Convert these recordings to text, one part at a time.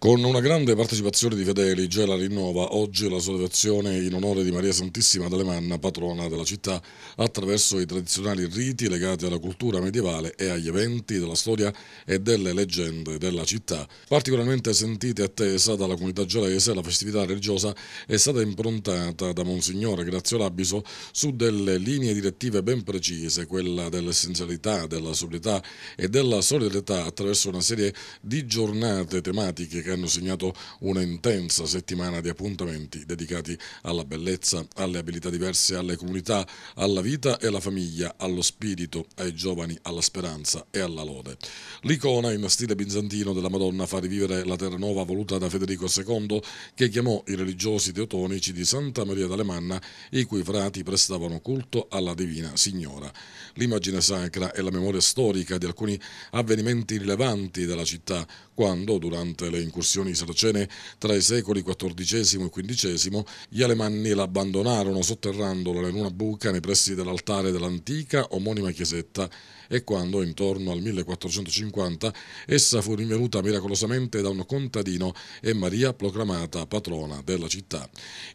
Con una grande partecipazione di fedeli, Gela rinnova oggi la sua devozione in onore di Maria Santissima d'Alemanna, patrona della città, attraverso i tradizionali riti legati alla cultura medievale e agli eventi della storia e delle leggende della città. Particolarmente sentita e attesa dalla comunità gelese, la festività religiosa è stata improntata da Monsignore Grazio Labiso su delle linee direttive ben precise, quella dell'essenzialità, della sobrietà e della solidarietà attraverso una serie di giornate tematiche che hanno segnato una intensa settimana di appuntamenti dedicati alla bellezza, alle abilità diverse, alle comunità, alla vita e alla famiglia, allo spirito, ai giovani, alla speranza e alla lode. L'icona in stile bizantino della Madonna fa rivivere la terra nuova voluta da Federico II che chiamò i religiosi teutonici di Santa Maria d'Alemanna i cui frati prestavano culto alla Divina Signora. L'immagine sacra è la memoria storica di alcuni avvenimenti rilevanti della città quando durante le inquisizioni incursioni saracene tra i secoli XIV e XV, gli Alemanni l'abbandonarono sotterrandola in una buca nei pressi dell'altare dell'antica omonima chiesetta e quando, intorno al 1450, essa fu rinvenuta miracolosamente da un contadino e Maria proclamata patrona della città.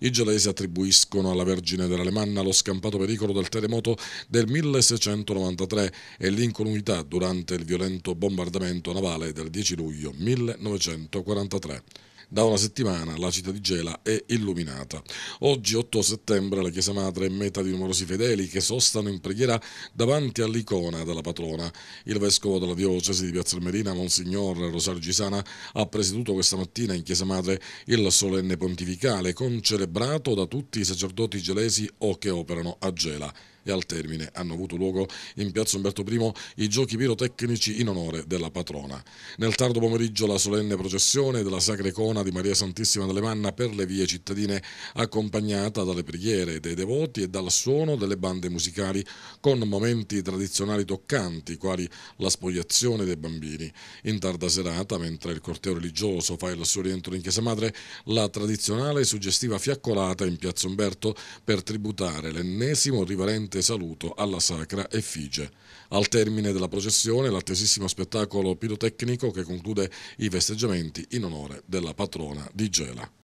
I gelesi attribuiscono alla Vergine dell'Alemanna lo scampato pericolo del terremoto del 1693 e l'incolumità durante il violento bombardamento navale del 10 luglio 1940. 1943. Da una settimana la città di Gela è illuminata. Oggi 8 settembre la Chiesa Madre è meta di numerosi fedeli che sostano in preghiera davanti all'icona della patrona. Il vescovo della diocesi di Piazza Almerina, Monsignor Rosario Gisana, ha presieduto questa mattina in Chiesa Madre il solenne pontificale concelebrato da tutti i sacerdoti gelesi o che operano a Gela e al termine hanno avuto luogo in piazza Umberto I i giochi pirotecnici in onore della patrona. Nel tardo pomeriggio la solenne processione della Sacra Icona di Maria Santissima delle Manna per le vie cittadine accompagnata dalle preghiere dei devoti e dal suono delle bande musicali con momenti tradizionali toccanti quali la spogliazione dei bambini. In tarda serata, mentre il corteo religioso fa il suo rientro in Chiesa Madre, la tradizionale e suggestiva fiaccolata in piazza Umberto per tributare l'ennesimo rivalente riverente saluto alla sacra effigie. Al termine della processione l'attesissimo spettacolo pirotecnico che conclude i festeggiamenti in onore della patrona di Gela.